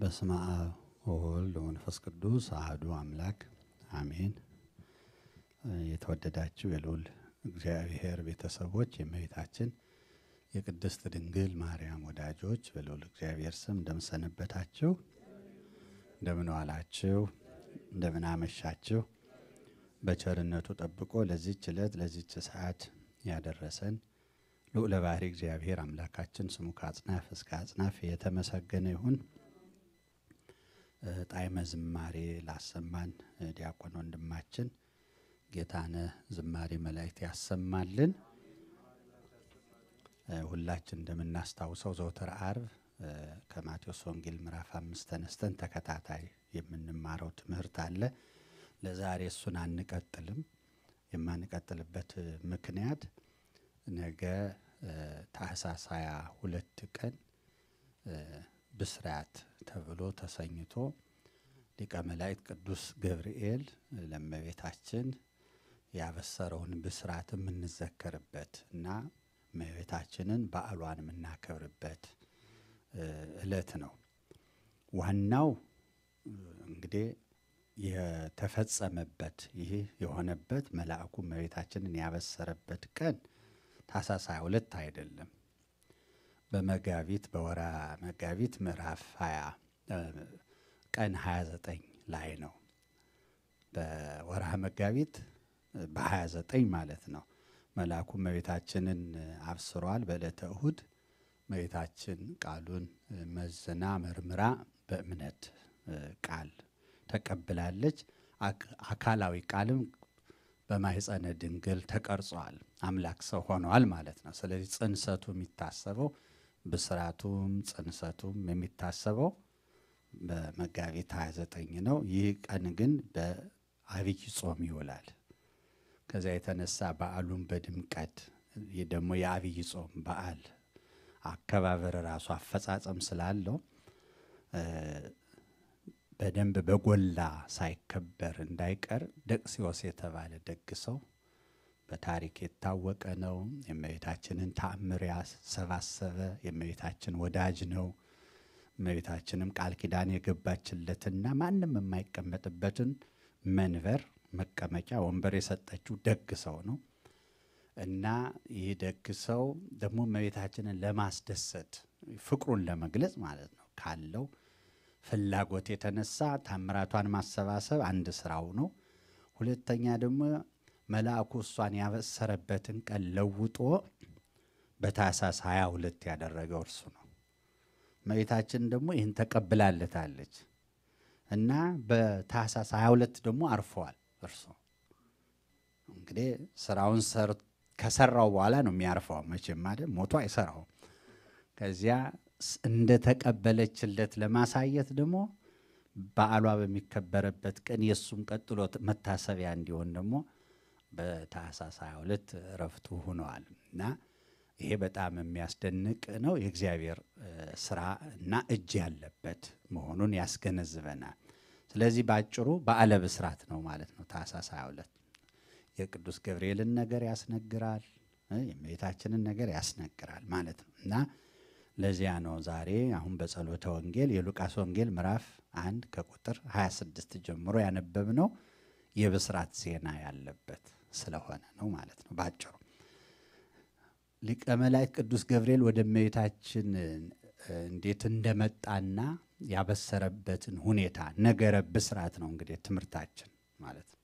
በስመ አብ ወወልድ ወመንፈስ ቅዱስ አህዱ አምላክ አሜን። የተወደዳችሁ የልዑል እግዚአብሔር ቤተሰቦች፣ የእመቤታችን የቅድስት ድንግል ማርያም ወዳጆች፣ በልዑል እግዚአብሔር ስም እንደምሰንበታችሁ እንደምን ዋላችሁ? እንደምን አመሻችሁ? በቸርነቱ ጠብቆ ለዚች ዕለት ለዚች ሰዓት ያደረሰን ልዑለ እግዚአብሔር አምላካችን ስሙ ከአጽናፍ እስከ አጽናፍ የተመሰገነ ይሁን። ጣዕመ ዝማሬ ላሰማን ዲያቆን ወንድማችን ጌታነ ዝማሬ መላእክት ያሰማልን። ሁላችን እንደምናስታውሰው ዘውትር አርብ ከማቴዎስ ወንጌል ምዕራፍ አምስት ተነስተን ተከታታይ የምንማረው ትምህርት አለ። ለዛሬ እሱን አንቀጥልም። የማንቀጥልበት ምክንያት ነገ ታህሳስ ሁለት ቀን ብስራት ተብሎ ተሰኝቶ ሊቀ መላእክት ቅዱስ ገብርኤል ለመቤታችን ያበሰረውን ብስራት የምንዘከርበት እና እመቤታችንን በዓሏን የምናከብርበት እለት ነው። ዋናው እንግዲህ የተፈጸመበት ይህ የሆነበት መልአኩ መቤታችንን ያበሰረበት ቀን ታኅሳስ ሁለት አይደለም። በመጋቢት በወራ መጋቢት ምዕራፍ 20 ቀን 29 ላይ ነው። በወርሃ መጋቢት በ29 ማለት ነው። መልአኩ እመቤታችንን አብስሯል። በዕለተ እሁድ እመቤታችን ቃሉን መዝና መርምራ በእምነት ቃል ተቀብላለች። አካላዊ ቃልም በማህፀነ ድንግል ተቀርጿል። አምላክ ሰው ሆነዋል ማለት ነው። ስለዚህ ጽንሰቱ የሚታሰበው ብስራቱም ጽንሰቱም የሚታሰበው በመጋቢት 29 ነው። ይህ ቀን ግን በአብይ ጾም ይውላል። ከዚያ የተነሳ በዓሉን በድምቀት ደግሞ የአብይ ጾም በዓል አከባበር ራሱ አፈጻጸም ስላለው በደንብ በጎላ ሳይከበር እንዳይቀር ደቅሲዎስ የተባለ ደግ ሰው በታሪክ የታወቀ ነው። የእመቤታችንን ተአምር ያሰባሰበ የእመቤታችን ወዳጅ ነው። እመቤታችንም ቃል ኪዳን የገባችለትና ማንም የማይቀመጥበትን መንበር መቀመጫ ወንበር የሰጠችው ደግ ሰው ነው እና ይህ ደግ ሰው ደግሞ እመቤታችንን ለማስደሰት ፍቅሩን ለመግለጽ ማለት ነው ካለው ፍላጎት የተነሳ ታምራቷን ማሰባሰብ አንድ ስራው ነው። ሁለተኛ ደግሞ መልአኩ እሷን ያበሰረበትን ቀን ለውጦ በታህሳስ 22 ያደረገው እርሱ ነው። እመቤታችን ደግሞ ይህን ተቀብላለታለች እና በታህሳስ 22 ደግሞ አርፈዋል እርሱ እንግዲህ ስራውን ከሰራው በኋላ ነው የሚያርፈው። መቼም አይደል ሞቶ አይሰራውም። ከዚያ እንደተቀበለችለት ለማሳየት ደግሞ በዓሏ በሚከበረበት ቀን የእሱም ቀጥሎ መታሰቢያ እንዲሆን ደግሞ በታህሳስ 22 እረፍቱ ሆነዋል እና ይሄ በጣም የሚያስደንቅ ነው። የእግዚአብሔር ስራ እና እጅ ያለበት መሆኑን ያስገነዝበናል። ስለዚህ ባጭሩ በዓለ ብስራት ነው ማለት ነው። ታህሳስ 22 የቅዱስ ገብርኤልን ነገር ያስነግራል፣ የእመቤታችንን ነገር ያስነግራል ማለት ነው እና ለዚያ ነው ዛሬ አሁን በጸሎተ ወንጌል የሉቃስ ወንጌል ምዕራፍ አንድ ከቁጥር 26 ጀምሮ ያነበብነው የብስራት ዜና ያለበት ስለሆነ ነው ማለት ነው በአጭሩ። ሊቀ መላእክት ቅዱስ ገብርኤል ወደ እመቤታችን እንዴት እንደመጣና ያበሰረበትን ሁኔታ ነገረ ብስራት ነው እንግዲህ ትምህርታችን ማለት ነው።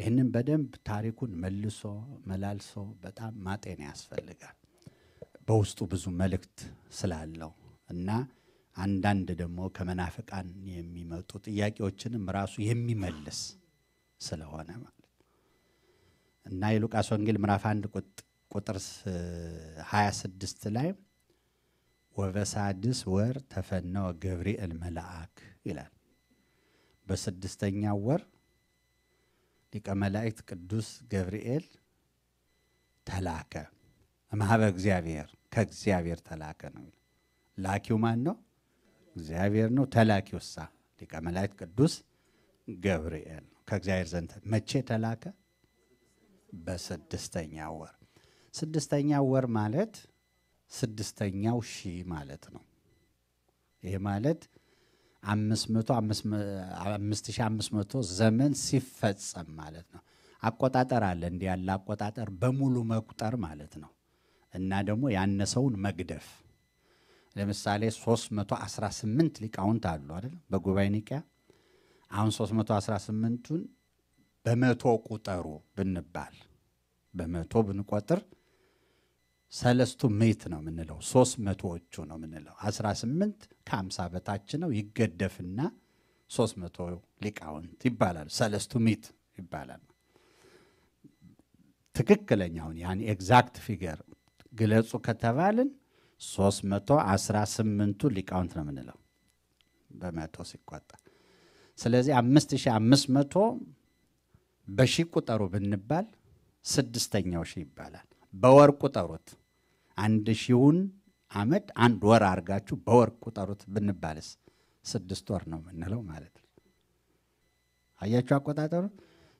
ይህንን በደንብ ታሪኩን መልሶ መላልሶ በጣም ማጤን ያስፈልጋል። በውስጡ ብዙ መልእክት ስላለው እና አንዳንድ ደግሞ ከመናፍቃን የሚመጡ ጥያቄዎችንም ራሱ የሚመልስ ስለሆነ ማለት እና የሉቃስ ወንጌል ምዕራፍ አንድ ቁጥር 26 ላይ ወበሳድስ ወር ተፈነወ ገብርኤል መልአክ ይላል። በስድስተኛው ወር ሊቀ መላእክት ቅዱስ ገብርኤል ተላከ። ማህበ እግዚአብሔር ከእግዚአብሔር ተላከ ነው። ላኪው ማን ነው? እግዚአብሔር ነው። ተላኪውሳ ሊቀ መላእክት ቅዱስ ገብርኤል ነው። ከእግዚአብሔር ዘንድ መቼ ተላከ? በስድስተኛ ወር። ስድስተኛ ወር ማለት ስድስተኛው ሺ ማለት ነው። ይሄ ማለት አምስት ሺህ አምስት መቶ ዘመን ሲፈጸም ማለት ነው። አቆጣጠር አለ። እንዲህ ያለ አቆጣጠር በሙሉ መቁጠር ማለት ነው እና ደግሞ ያነሰውን መግደፍ ለምሳሌ 318 ሊቃውንት አሉ አይደል? በጉባኤ ኒቅያ አሁን 318ቱን በመቶ ቁጠሩ ብንባል በመቶ ብንቆጥር ሰለስቱ ምዕት ነው የምንለው፣ ሶስት መቶዎቹ ነው የምንለው። 18 ከ50 በታች ነው ይገደፍና ሶስት መቶ ሊቃውንት ይባላል። ሰለስቱ ምዕት ይባላል። ትክክለኛውን ያን ኤግዛክት ፊገር ግለጹ ከተባልን 318ቱ ሊቃውንት ነው የምንለው በመቶ ሲቆጠር ስለዚህ አምስት ሺህ አምስት መቶ በሺህ ቁጠሩ ብንባል ስድስተኛው ሺህ ይባላል። በወር ቁጠሩት። አንድ ሺውን አመድ አንድ ወር አድርጋችሁ በወር ቁጠሩት ብንባልስ ስድስት ወር ነው የምንለው ማለት ነው። አያችሁ አቆጣጠሩ።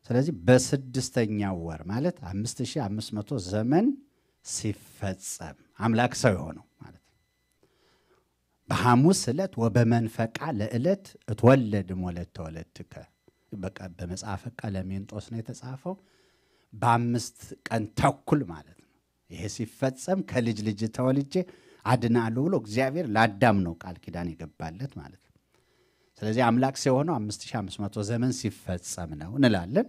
ስለዚህ በስድስተኛው ወር ማለት አምስት ሺህ አምስት መቶ ዘመን ሲፈጸም አምላክ ሰው የሆነው ማለት በሐሙስ ዕለት ወበመንፈቃ ለዕለት እትወለድም ወለት ተወለድከ በቃ በመጽሐፈ ቀለሜንጦስ ነው የተጻፈው። በአምስት ቀን ተኩል ማለት ነው። ይሄ ሲፈጸም ከልጅ ልጅ ተወልጄ አድናለሁ ብሎ እግዚአብሔር ለአዳም ነው ቃል ኪዳን የገባለት ማለት ነው። ስለዚህ አምላክ ሲሆነው 5500 ዘመን ሲፈጸም ነው እንላለን።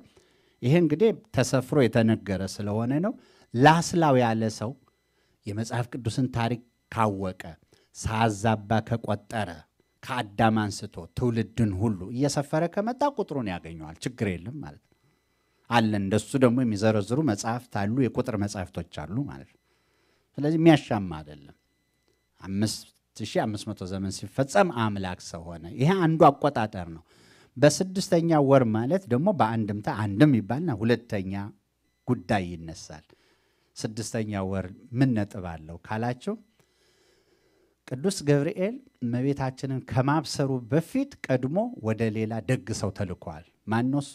ይሄ እንግዲህ ተሰፍሮ የተነገረ ስለሆነ ነው። ላስላው ያለ ሰው የመጽሐፍ ቅዱስን ታሪክ ካወቀ ሳዛባ ከቆጠረ ከአዳም አንስቶ ትውልድን ሁሉ እየሰፈረ ከመጣ ቁጥሩን ያገኘዋል። ችግር የለም ማለት ነው አለ። እንደሱ ደግሞ የሚዘረዝሩ መጽሐፍት አሉ፣ የቁጥር መጽሐፍቶች አሉ ማለት ነው። ስለዚህ የሚያሻማ አይደለም። አምስት ሺህ አምስት መቶ ዘመን ሲፈጸም አምላክ ሰው ሆነ። ይሄ አንዱ አቆጣጠር ነው። በስድስተኛ ወር ማለት ደግሞ በአንድምታ አንድም ይባልና ሁለተኛ ጉዳይ ይነሳል። ስድስተኛ ወር ምን ነጥብ አለው ካላቸው ቅዱስ ገብርኤል እመቤታችንን ከማብሰሩ በፊት ቀድሞ ወደ ሌላ ደግ ሰው ተልኳል። ማን ነው እሱ?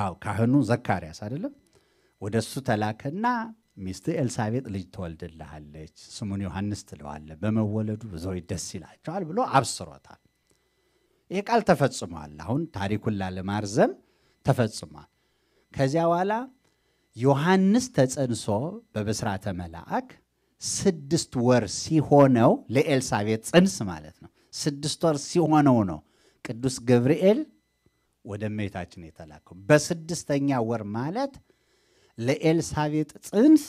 አዎ ካህኑ ዘካርያስ አይደለም። ወደ እሱ ተላከና ሚስት ኤልሳቤጥ ልጅ ትወልድልሃለች፣ ስሙን ዮሐንስ ትለዋለ፣ በመወለዱ ብዙዎች ደስ ይላቸዋል ብሎ አብስሮታል። ይህ ቃል ተፈጽሟል። አሁን ታሪኩን ላለማርዘም ተፈጽሟል። ከዚያ በኋላ ዮሐንስ ተጸንሶ በብስራተ መላእክ ስድስት ወር ሲሆነው ለኤልሳቤጥ ጽንስ ማለት ነው። ስድስት ወር ሲሆነው ነው ቅዱስ ገብርኤል ወደ እመቤታችን የተላከው። በስድስተኛ ወር ማለት ለኤልሳቤጥ ጽንስ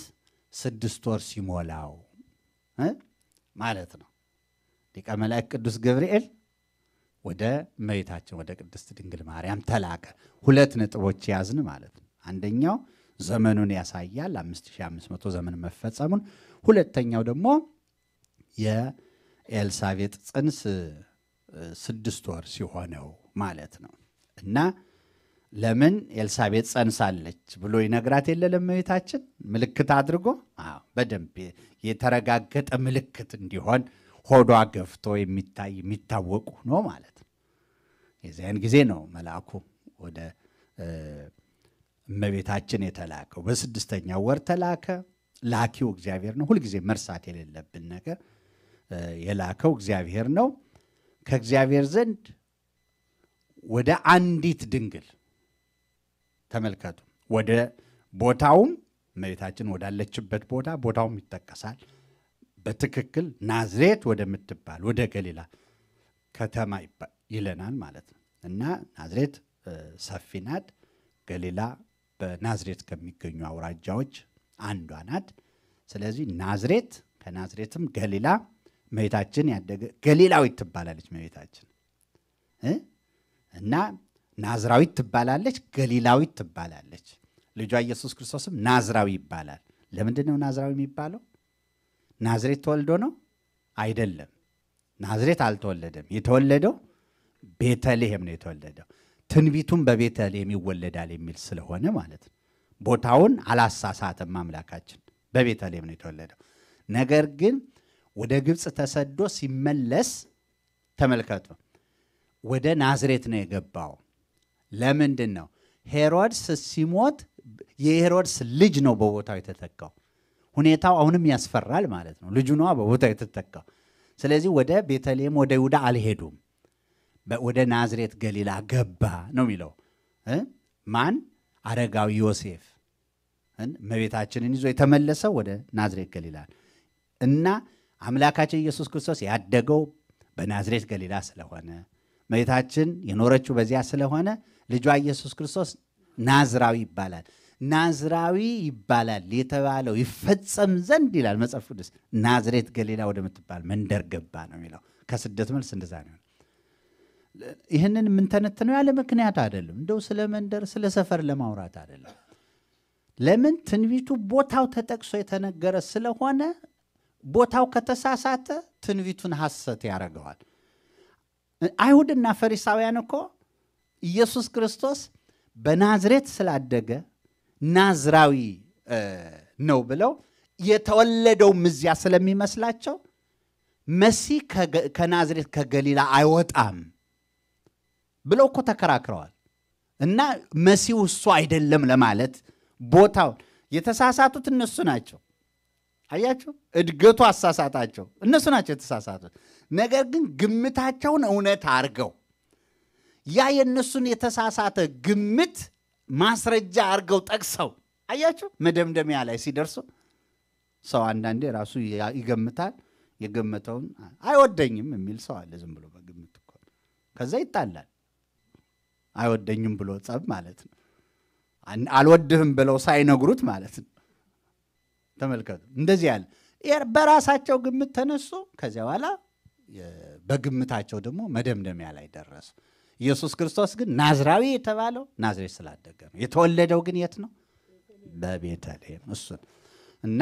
ስድስት ወር ሲሞላው ማለት ነው። ሊቀ መላእክት ቅዱስ ገብርኤል ወደ እመቤታችን ወደ ቅድስት ድንግል ማርያም ተላከ። ሁለት ነጥቦች የያዝን ማለት ነው። አንደኛው ዘመኑን ያሳያል 5500 ዘመን መፈጸሙን ሁለተኛው ደግሞ የኤልሳቤጥ ጽንስ ስድስት ወር ሲሆነው ማለት ነው እና ለምን ኤልሳቤጥ ጸንሳለች ብሎ ይነግራት የለ ለእመቤታችን ምልክት አድርጎ በደንብ የተረጋገጠ ምልክት እንዲሆን ሆዷ ገፍቶ የሚታይ የሚታወቁ ነው ማለት ነው። የዚያን ጊዜ ነው መልአኩ ወደ እመቤታችን የተላከው። በስድስተኛው ወር ተላከ። ላኪው እግዚአብሔር ነው። ሁልጊዜ መርሳት የሌለብን ነገር የላከው እግዚአብሔር ነው። ከእግዚአብሔር ዘንድ ወደ አንዲት ድንግል ተመልከቱ። ወደ ቦታውም እመቤታችን ወዳለችበት ቦታ ቦታውም ይጠቀሳል። በትክክል ናዝሬት ወደምትባል ወደ ገሊላ ከተማ ይለናል ማለት ነው እና ናዝሬት ሰፊ ናት። ገሊላ በናዝሬት ከሚገኙ አውራጃዎች አንዷ ናት። ስለዚህ ናዝሬት፣ ከናዝሬትም ገሊላ መቤታችን ያደገ ገሊላዊት ትባላለች። መቤታችን እና ናዝራዊት ትባላለች፣ ገሊላዊት ትባላለች። ልጇ ኢየሱስ ክርስቶስም ናዝራዊ ይባላል። ለምንድን ነው ናዝራዊ የሚባለው? ናዝሬት ተወልዶ ነው አይደለም። ናዝሬት አልተወለደም። የተወለደው ቤተልሔም ነው የተወለደው። ትንቢቱም በቤተልሔም ይወለዳል የሚል ስለሆነ ማለት ነው። ቦታውን አላሳሳትም። አምላካችን በቤተልሔም ነው የተወለደው። ነገር ግን ወደ ግብፅ ተሰዶ ሲመለስ ተመልከቱ፣ ወደ ናዝሬት ነው የገባው። ለምንድን ነው? ሄሮድስ ሲሞት የሄሮድስ ልጅ ነው በቦታው የተተካው። ሁኔታው አሁንም ያስፈራል ማለት ነው። ልጁ ነዋ በቦታው የተተካው። ስለዚህ ወደ ቤተልሔም ወደ ይሁዳ አልሄዱም። ወደ ናዝሬት ገሊላ ገባ ነው የሚለው ማን አረጋዊ ዮሴፍ እመቤታችንን ይዞ የተመለሰው ወደ ናዝሬት ገሊላ እና አምላካችን ኢየሱስ ክርስቶስ ያደገው በናዝሬት ገሊላ ስለሆነ እመቤታችን የኖረችው በዚያ ስለሆነ ልጇ ኢየሱስ ክርስቶስ ናዝራዊ ይባላል። ናዝራዊ ይባላል የተባለው ይፈጸም ዘንድ ይላል መጽሐፍ ቅዱስ ናዝሬት ገሊላ ወደምትባል መንደር ገባ ነው የሚለው። ከስደት መልስ እንደዛ ነው። ይህንን የምንተነትነው ያለ ምክንያት አይደለም። እንደው ስለ መንደር ስለ ሰፈር ለማውራት አይደለም። ለምን ትንቢቱ ቦታው ተጠቅሶ የተነገረ ስለሆነ ቦታው ከተሳሳተ ትንቢቱን ሐሰት ያደርገዋል። አይሁድና ፈሪሳውያን እኮ ኢየሱስ ክርስቶስ በናዝሬት ስላደገ ናዝራዊ ነው ብለው የተወለደውም እዚያ ስለሚመስላቸው መሲህ ከናዝሬት ከገሊላ አይወጣም ብለው እኮ ተከራክረዋል። እና መሲሁ እሱ አይደለም ለማለት ቦታው የተሳሳቱት እነሱ ናቸው። አያቸው እድገቱ አሳሳታቸው እነሱ ናቸው የተሳሳቱት። ነገር ግን ግምታቸውን እውነት አርገው ያ የእነሱን የተሳሳተ ግምት ማስረጃ አርገው ጠቅሰው አያቸው መደምደሚያ ላይ ሲደርሱ ሰው አንዳንዴ ራሱ ይገምታል። የገመተውን አይወደኝም የሚል ሰው አለ። ዝም ብሎ በግምት ከዛ ይጣላል። አይወደኝም ብሎ ጸብ ማለት ነው። አልወድህም ብለው ሳይነግሩት ማለት ነው። ተመልከቱ፣ እንደዚህ ያለ በራሳቸው ግምት ተነሱ። ከዚያ በኋላ በግምታቸው ደግሞ መደምደሚያ ላይ ደረሱ። ኢየሱስ ክርስቶስ ግን ናዝራዊ የተባለው ናዝሬት ስላደገ ነው። የተወለደው ግን የት ነው? በቤተልሔም። እሱን እና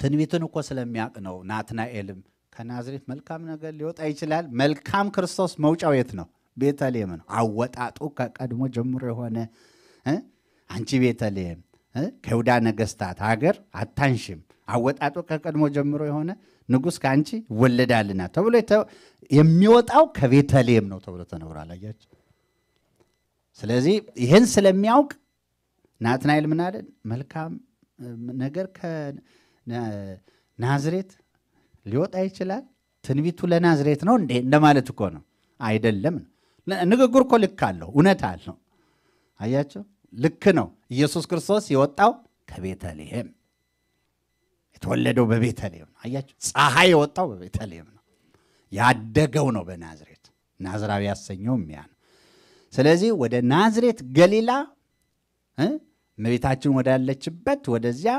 ትንቢትን እኮ ስለሚያውቅ ነው ናትናኤልም ከናዝሬት መልካም ነገር ሊወጣ ይችላል። መልካም ክርስቶስ መውጫው የት ነው? ቤተልሔም ነው። አወጣጡ ከቀድሞ ጀምሮ የሆነ አንቺ ቤተልሔም ከይሁዳ ነገስታት ሀገር አታንሽም፣ አወጣጡ ከቀድሞ ጀምሮ የሆነ ንጉሥ ከአንቺ ይወለዳልና ተብሎ የሚወጣው ከቤተልሔም ነው ተብሎ ተነግሯል። አያችሁ። ስለዚህ ይህን ስለሚያውቅ ናትናኤል ምን አለን? መልካም ነገር ከናዝሬት ሊወጣ ይችላል። ትንቢቱ ለናዝሬት ነው እንደማለት እኮ ነው። አይደለም ነው ንግግር እኮ ልክ አለው፣ እውነት አለው። አያቸው፣ ልክ ነው። ኢየሱስ ክርስቶስ የወጣው ከቤተልሔም የተወለደው በቤተልሔም ነው። አያቸው፣ ፀሐይ የወጣው በቤተልሔም ነው። ያደገው ነው በናዝሬት። ናዝራዊ ያሰኘውም ያ ነው። ስለዚህ ወደ ናዝሬት ገሊላ እመቤታችን ወዳለችበት ወደዚያ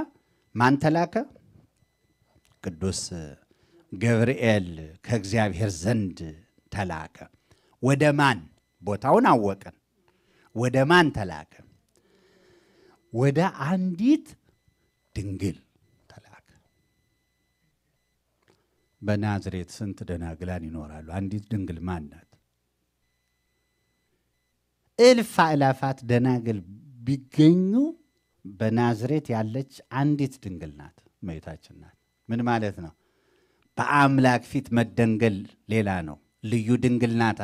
ማን ተላከ? ቅዱስ ገብርኤል ከእግዚአብሔር ዘንድ ተላከ። ወደ ማን? ቦታውን አወቅን። ወደ ማን ተላከ? ወደ አንዲት ድንግል ተላከ። በናዝሬት ስንት ደናግላን ይኖራሉ? አንዲት ድንግል ማን ናት? እልፍ አእላፋት ደናግል ቢገኙ በናዝሬት ያለች አንዲት ድንግል ናት፣ መታችን ናት። ምን ማለት ነው? በአምላክ ፊት መደንገል ሌላ ነው። ልዩ ድንግል ናታ።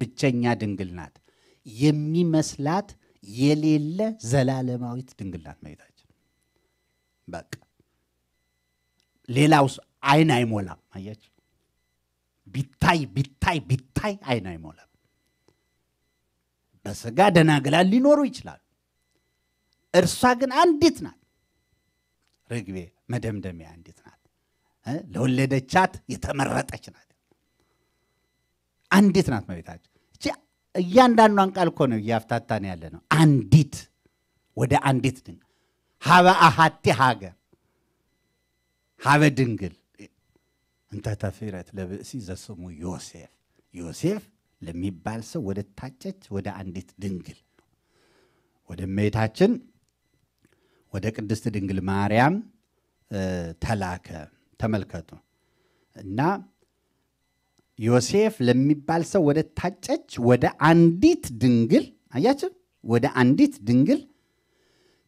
ብቸኛ ድንግል ናት። የሚመስላት የሌለ ዘላለማዊት ድንግል ናት መቤታችን። በቃ ሌላውስ አይን አይሞላም። አያች ቢታይ ቢታይ ቢታይ አይን አይሞላም። በስጋ ደናግላን ሊኖሩ ይችላሉ። እርሷ ግን አንዲት ናት። ርግቤ መደምደሚያ አንዲት ናት። ለወለደቻት የተመረጠች ናት። አንዲት ናት መቤታችን። እቺ እያንዳንዷን ቃል እኮ ነው እያፍታታን ያለ ነው። አንዲት ወደ አንዲት ድንግል ሀበ አሃቴ ሀገር ሀበ ድንግል እንተ ተፍረት ለብእሲ ዘስሙ ዮሴፍ ዮሴፍ ለሚባል ሰው ወደ ታጨች ወደ አንዲት ድንግል ወደ እመቤታችን ወደ ቅድስት ድንግል ማርያም ተላከ። ተመልከቱ እና ዮሴፍ ለሚባል ሰው ወደ ታጨች ወደ አንዲት ድንግል አያችሁ፣ ወደ አንዲት ድንግል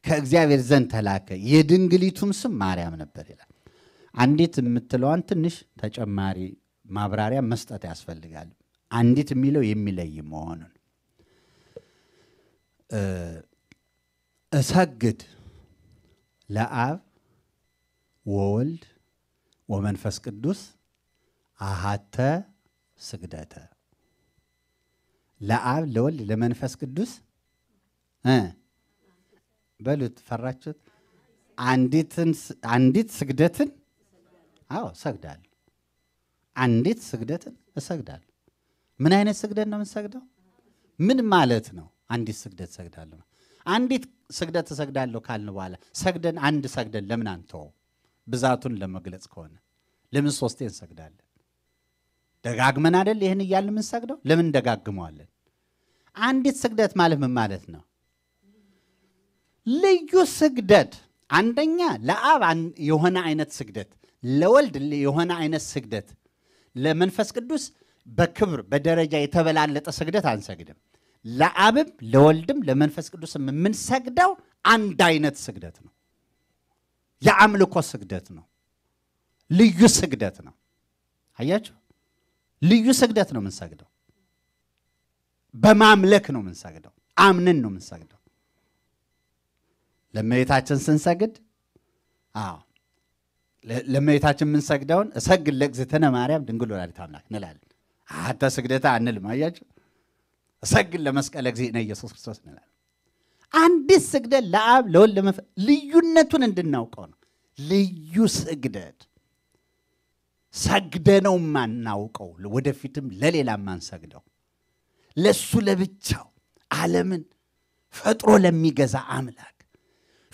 ከእግዚአብሔር ዘንድ ተላከ። የድንግሊቱም ስም ማርያም ነበር ይላል። አንዲት የምትለዋን ትንሽ ተጨማሪ ማብራሪያ መስጠት ያስፈልጋል። አንዲት የሚለው የሚለይ መሆኑን እሰግድ ለአብ ወወልድ ወመንፈስ ቅዱስ አሃተ ስግደተ ለአብ ለወልድ ለመንፈስ ቅዱስ በሉት ፈራችሁት። አንዲት ስግደትን አዎ እሰግዳለሁ። አንዲት ስግደትን እሰግዳለሁ። ምን አይነት ስግደት ነው የምንሰግደው? ምን ማለት ነው? አንዲት ስግደት እሰግዳለሁ። አንዲት ስግደት እሰግዳለሁ ካልን በኋላ ሰግደን አንድ ሰግደን ለምን አንተው? ብዛቱን ለመግለጽ ከሆነ ለምን ሶስቴ እንሰግዳለን? ደጋግመን አደል ይህን እያልን የምንሰግደው? ለምን እንደጋግመዋለን? አንዲት ስግደት ማለት ምን ማለት ነው? ልዩ ስግደት አንደኛ ለአብ የሆነ አይነት ስግደት፣ ለወልድ የሆነ አይነት ስግደት፣ ለመንፈስ ቅዱስ በክብር በደረጃ የተበላለጠ ስግደት አንሰግድም። ለአብም ለወልድም ለመንፈስ ቅዱስም የምንሰግደው አንድ አይነት ስግደት ነው። የአምልኮ ስግደት ነው። ልዩ ስግደት ነው። አያችሁ? ልዩ ስግደት ነው የምንሰግደው። በማምለክ ነው የምንሰግደው። አምነን ነው የምንሰግደው። ለመቤታችን ስንሰግድ አዎ ለመቤታችን የምንሰግደውን እሰግድ ለእግዝእትነ ማርያም ድንግል ወላዲተ አምላክ እንላለን። አተ ስግደታ አንልም። አያችሁ፣ እሰግድ ለመስቀለ እግዚእነ ኢየሱስ ክርስቶስ እንላለን። አንዲት ስግደት ለአብ ለወልድ ልዩነቱን እንድናውቀው ነው። ልዩ ስግደት ሰግደነው ማናውቀው ወደፊትም ለሌላ ማንሰግደው ለሱ ለብቻው ዓለምን ፈጥሮ ለሚገዛ አምላክ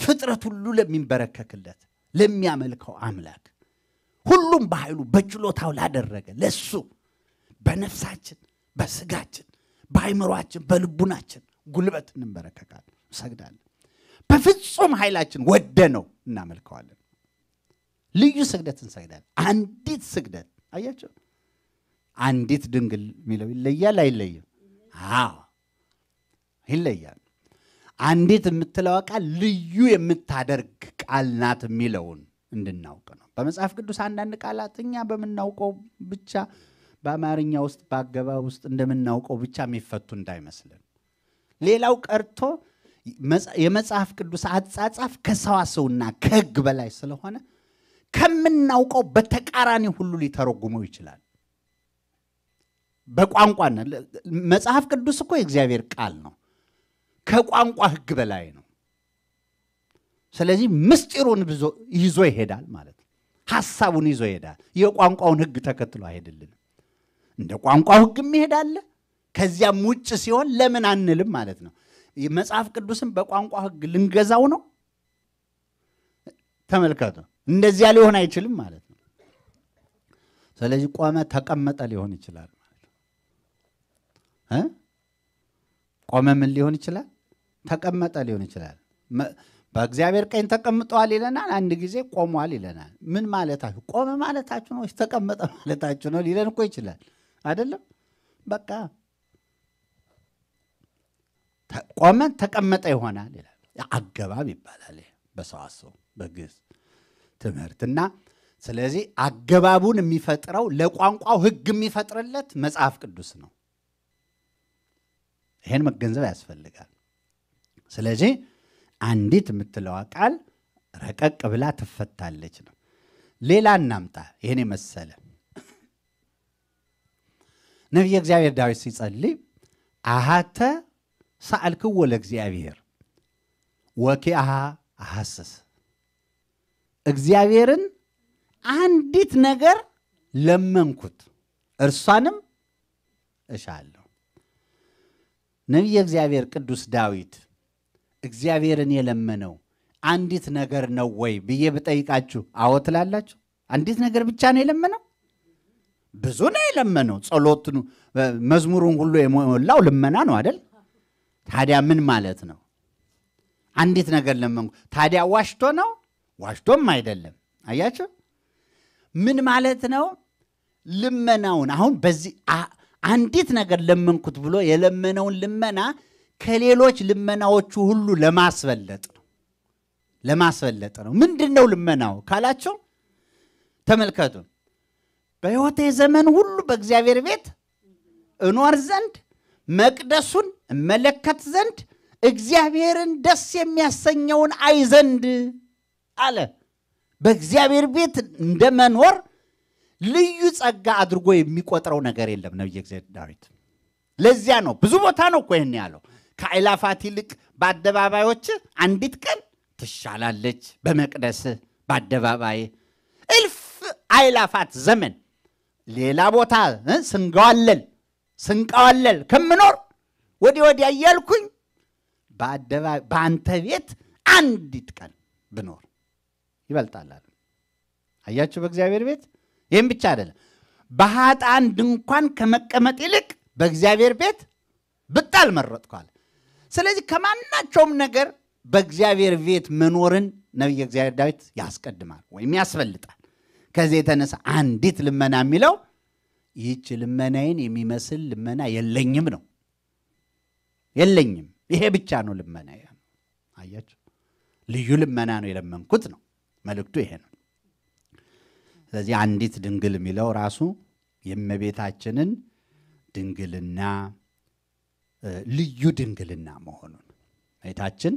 ፍጥረት ሁሉ ለሚንበረከክለት ለሚያመልከው አምላክ ሁሉም በኃይሉ በችሎታው ላደረገ ለሱ በነፍሳችን በስጋችን በአይምሯችን በልቡናችን ጉልበት እንበረከካለን፣ እንሰግዳለን። በፍጹም ኃይላችን ወደ ነው እናመልከዋለን። ልዩ ስግደት እንሰግዳል። አንዲት ስግደት አያቸው። አንዲት ድንግል የሚለው ይለያል አይለይም? አዎ ይለያል። አንዲት የምትለዋ ቃል ልዩ የምታደርግ ቃል ናት የሚለውን እንድናውቅ ነው። በመጽሐፍ ቅዱስ አንዳንድ ቃላት እኛ በምናውቀው ብቻ በአማርኛ ውስጥ በአገባብ ውስጥ እንደምናውቀው ብቻ የሚፈቱ እንዳይመስልን። ሌላው ቀርቶ የመጽሐፍ ቅዱስ አጻጻፍ ከሰዋሰውና ከሕግ በላይ ስለሆነ ከምናውቀው በተቃራኒ ሁሉ ሊተረጉመው ይችላል። በቋንቋ መጽሐፍ ቅዱስ እኮ የእግዚአብሔር ቃል ነው። ከቋንቋ ሕግ በላይ ነው። ስለዚህ ምስጢሩን ይዞ ይሄዳል ማለት ነው። ሀሳቡን ይዞ ይሄዳል። የቋንቋውን ሕግ ተከትሎ አይሄድልንም። እንደ ቋንቋው ሕግ ይሄዳለ። ከዚያም ውጭ ሲሆን ለምን አንልም ማለት ነው። መጽሐፍ ቅዱስን በቋንቋ ሕግ ልንገዛው ነው። ተመልከቱ። እንደዚያ ሊሆን አይችልም ማለት ነው። ስለዚህ ቆመ ተቀመጠ ሊሆን ይችላል ማለት ነው። ቆመ ምን ሊሆን ይችላል? ተቀመጠ ሊሆን ይችላል። በእግዚአብሔር ቀኝ ተቀምጠዋል ይለናል፣ አንድ ጊዜ ቆሟል ይለናል። ምን ማለታችሁ? ቆመ ማለታችሁ ነው ተቀመጠ ማለታችሁ ነው ሊለን እኮ ይችላል። አይደለም በቃ ቆመ ተቀመጠ ይሆናል ይላል። አገባብ ይባላል በሰዋሰው በግዕዝ ትምህርት እና ስለዚህ አገባቡን የሚፈጥረው ለቋንቋው ህግ የሚፈጥርለት መጽሐፍ ቅዱስ ነው። ይህን መገንዘብ ያስፈልጋል። ስለዚህ አንዲት የምትለዋ ቃል ረቀቅ ብላ ትፈታለች ነው። ሌላ እናምጣ። ይህን የመሰለ ነቢየ እግዚአብሔር ዳዊት ሲጸልይ አሃተ ሳአልክዎ ለእግዚአብሔር ወኪአሃ አሐስስ እግዚአብሔርን አንዲት ነገር ለመንኩት፣ እርሷንም እሻለሁ። ነቢየ እግዚአብሔር ቅዱስ ዳዊት እግዚአብሔርን የለመነው አንዲት ነገር ነው ወይ ብዬ ብጠይቃችሁ አዎ ትላላችሁ? አንዲት ነገር ብቻ ነው የለመነው? ብዙ ነው የለመነው። ጸሎቱን መዝሙሩን ሁሉ የሞላው ልመና ነው አደል? ታዲያ ምን ማለት ነው? አንዲት ነገር ለመንኩ። ታዲያ ዋሽቶ ነው ዋሽቶም አይደለም። አያቸው ምን ማለት ነው? ልመናውን አሁን በዚህ አንዲት ነገር ለመንኩት ብሎ የለመነውን ልመና ከሌሎች ልመናዎቹ ሁሉ ለማስበለጥ ነው ለማስበለጥ ነው። ምንድን ነው ልመናው ካላቸው ተመልከቱ። በሕይወቴ ዘመን ሁሉ በእግዚአብሔር ቤት እኖር ዘንድ መቅደሱን እመለከት ዘንድ እግዚአብሔርን ደስ የሚያሰኘውን አይ ዘንድ አለ። በእግዚአብሔር ቤት እንደመኖር ልዩ ጸጋ አድርጎ የሚቆጥረው ነገር የለም ነቢየ እግዚአብሔር ዳዊት። ለዚያ ነው ብዙ ቦታ ነው እኮ ይህን ያለው። ከአእላፋት ይልቅ በአደባባዮች አንዲት ቀን ትሻላለች፣ በመቅደስ በአደባባይ እልፍ አእላፋት ዘመን ሌላ ቦታ ስንገዋለል ስንቀዋለል ከምኖር ወዲህ ወዲያ እያልኩኝ በአንተ ቤት አንዲት ቀን ብኖር ይበልጣላል። አያችሁ፣ በእግዚአብሔር ቤት ይህም ብቻ አይደለም። በኃጥአን ድንኳን ከመቀመጥ ይልቅ በእግዚአብሔር ቤት ብጣል መረጥኳል። ስለዚህ ከማናቸውም ነገር በእግዚአብሔር ቤት መኖርን ነቢየ እግዚአብሔር ዳዊት ያስቀድማል ወይም ያስፈልጣል። ከዚህ የተነሳ አንዲት ልመና የሚለው ይህች ልመናዬን የሚመስል ልመና የለኝም ነው። የለኝም፣ ይሄ ብቻ ነው ልመና። አያችሁ፣ ልዩ ልመና ነው የለመንኩት ነው። መልእክቱ ይሄ ነው። ስለዚህ አንዲት ድንግል የሚለው ራሱ የእመቤታችንን ድንግልና ልዩ ድንግልና መሆኑን እመቤታችን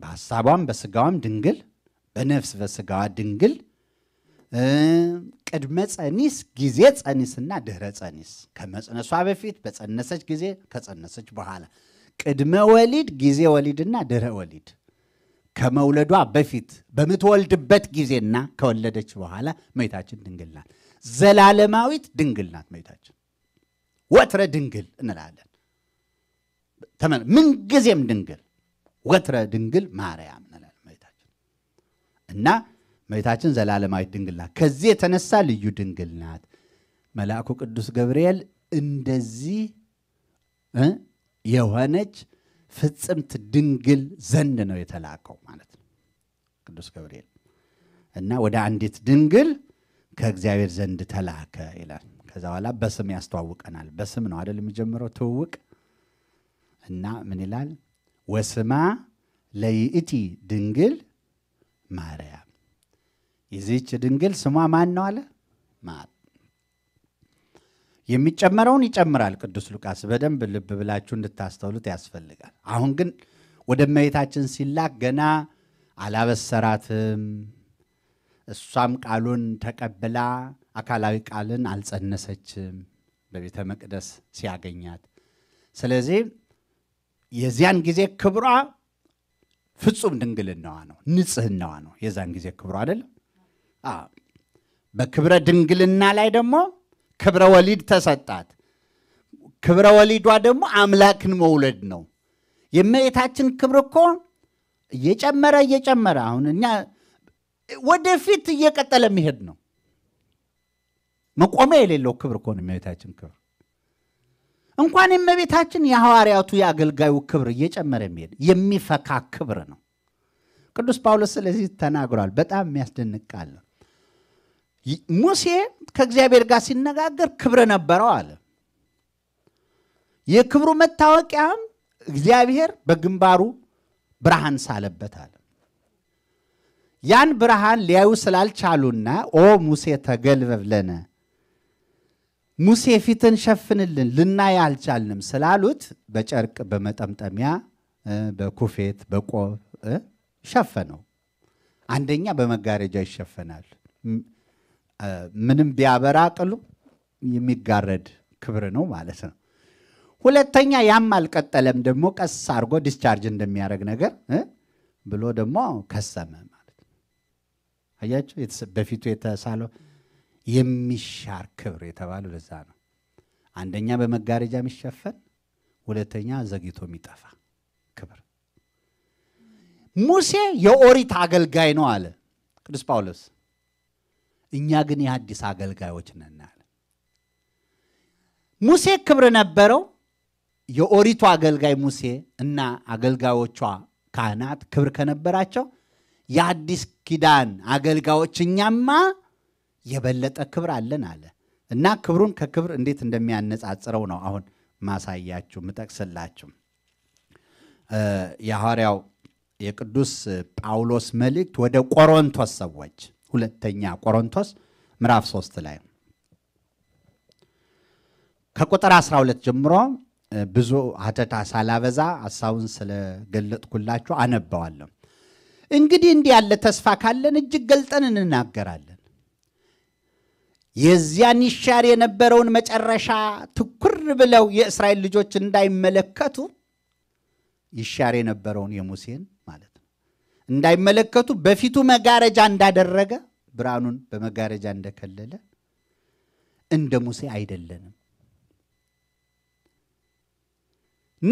በሀሳቧም በስጋዋም ድንግል በነፍስ በስጋዋ ድንግል ቅድመ ጸኒስ ጊዜ ጸኒስና ድህረ ጸኒስ ከመጽነሷ በፊት በጸነሰች ጊዜ ከጸነሰች በኋላ ቅድመ ወሊድ ጊዜ ወሊድና ድህረ ወሊድ ከመውለዷ በፊት በምትወልድበት ጊዜና ከወለደች በኋላ እመቤታችን ድንግል ናት። ዘላለማዊት ድንግል ናት እመቤታችን። ወትረ ድንግል እንላለን። ምንጊዜም ድንግል ወትረ ድንግል ማርያም እንላለን እመቤታችን እና እመቤታችን ዘላለማዊት ድንግል ናት። ከዚህ የተነሳ ልዩ ድንግል ናት። መልአኩ ቅዱስ ገብርኤል እንደዚህ የሆነች ፍጽምት ድንግል ዘንድ ነው የተላከው ማለት ነው ቅዱስ ገብርኤል እና ወደ አንዲት ድንግል ከእግዚአብሔር ዘንድ ተላከ ይላል። ከዛ በኋላ በስም ያስተዋውቀናል። በስም ነው አደል የሚጀምረው ትውውቅ እና ምን ይላል? ወስማ ለይእቲ ድንግል ማርያም። የዚህች ድንግል ስሟ ማን ነው አለ? ማር የሚጨመረውን ይጨምራል ቅዱስ ሉቃስ። በደንብ ልብ ብላችሁ እንድታስተውሉት ያስፈልጋል። አሁን ግን ወደ እመቤታችን ሲላክ ገና አላበሰራትም። እሷም ቃሉን ተቀብላ አካላዊ ቃልን አልጸነሰችም በቤተ መቅደስ ሲያገኛት። ስለዚህ የዚያን ጊዜ ክብሯ ፍጹም ድንግልናዋ ነው፣ ንጽህናዋ ነው። የዛን ጊዜ ክብሯ አይደለም። በክብረ ድንግልና ላይ ደግሞ ክብረ ወሊድ ተሰጣት። ክብረ ወሊዷ ደግሞ አምላክን መውለድ ነው። የእመቤታችን ክብር እኮ እየጨመረ እየጨመረ አሁን እኛ ወደፊት እየቀጠለ መሄድ ነው። መቆሚያ የሌለው ክብር እኮ ነው የእመቤታችን ክብር። እንኳን የእመቤታችን የሐዋርያቱ የአገልጋዩ ክብር እየጨመረ የሚሄድ የሚፈካ ክብር ነው። ቅዱስ ጳውሎስ ስለዚህ ተናግሯል። በጣም የሚያስደንቅ ሙሴ ከእግዚአብሔር ጋር ሲነጋገር ክብር ነበረው አለ። የክብሩ መታወቂያም እግዚአብሔር በግንባሩ ብርሃን ሳለበት አለ። ያን ብርሃን ሊያዩ ስላልቻሉና ኦ ሙሴ ተገልበብ ለነ ሙሴ ፊትን ሸፍንልን ልናይ አልቻልንም ስላሉት በጨርቅ በመጠምጠሚያ በኩፌት በቆብ ሸፈነው። አንደኛ በመጋረጃ ይሸፈናል። ምንም ቢያበራ ቅሉ የሚጋረድ ክብር ነው ማለት ነው። ሁለተኛ ያም አልቀጠለም ደግሞ ቀስ አድርጎ ዲስቻርጅ እንደሚያደርግ ነገር ብሎ ደግሞ ከሰመ ማለት አያችሁ በፊቱ የተሳለው የሚሻር ክብር የተባለው ለዛ ነው። አንደኛ በመጋረጃ የሚሸፈን፣ ሁለተኛ ዘግይቶ የሚጠፋ ክብር። ሙሴ የኦሪት አገልጋይ ነው አለ ቅዱስ ጳውሎስ እኛ ግን የአዲስ አገልጋዮች ነናል። ሙሴ ክብር ነበረው። የኦሪቱ አገልጋይ ሙሴ እና አገልጋዮቿ ካህናት ክብር ከነበራቸው የአዲስ ኪዳን አገልጋዮች እኛማ የበለጠ ክብር አለን አለ እና ክብሩን ከክብር እንዴት እንደሚያነጻጽረው ነው አሁን ማሳያችሁ ምጠቅስላችሁ የሐዋርያው የቅዱስ ጳውሎስ መልእክት ወደ ቆሮንቶስ ሰዎች ሁለተኛ ቆሮንቶስ ምዕራፍ 3 ላይ ከቁጥር 12 ጀምሮ ብዙ አተታ ሳላበዛ ሀሳቡን ስለገለጥኩላችሁ አነባዋለሁ። እንግዲህ እንዲህ ያለ ተስፋ ካለን እጅግ ገልጠን እንናገራለን። የዚያን ይሻር የነበረውን መጨረሻ ትኩር ብለው የእስራኤል ልጆች እንዳይመለከቱ ይሻር የነበረውን የሙሴን እንዳይመለከቱ በፊቱ መጋረጃ እንዳደረገ ብርሃኑን በመጋረጃ እንደከለለ እንደ ሙሴ አይደለንም።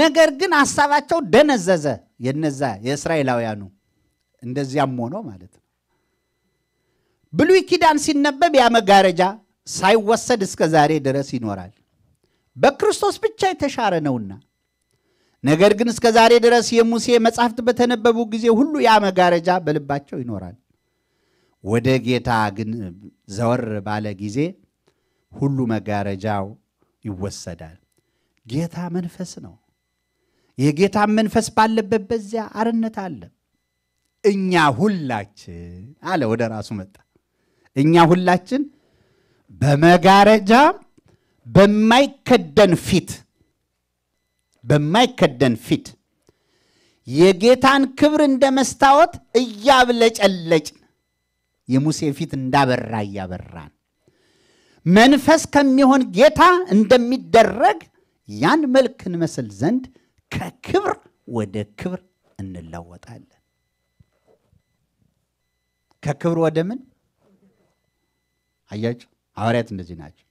ነገር ግን ሀሳባቸው ደነዘዘ። የነዛ የእስራኤላውያኑ እንደዚያም ሆኖ ማለት ነው። ብሉይ ኪዳን ሲነበብ ያ መጋረጃ ሳይወሰድ እስከ ዛሬ ድረስ ይኖራል። በክርስቶስ ብቻ የተሻረ ነውና ነገር ግን እስከ ዛሬ ድረስ የሙሴ መጻሕፍት በተነበቡ ጊዜ ሁሉ ያ መጋረጃ በልባቸው ይኖራል። ወደ ጌታ ግን ዘወር ባለ ጊዜ ሁሉ መጋረጃው ይወሰዳል። ጌታ መንፈስ ነው። የጌታ መንፈስ ባለበት በዚያ አርነት አለ። እኛ ሁላችን አለ ወደ ራሱ መጣ። እኛ ሁላችን በመጋረጃ በማይከደን ፊት በማይከደን ፊት የጌታን ክብር እንደ መስታወት እያብለጨለጭን የሙሴ ፊት እንዳበራ እያበራን መንፈስ ከሚሆን ጌታ እንደሚደረግ ያን መልክ እንመስል ዘንድ ከክብር ወደ ክብር እንለወጣለን። ከክብር ወደ ምን? አያችሁ፣ ሐዋርያት እንደዚህ ናቸው።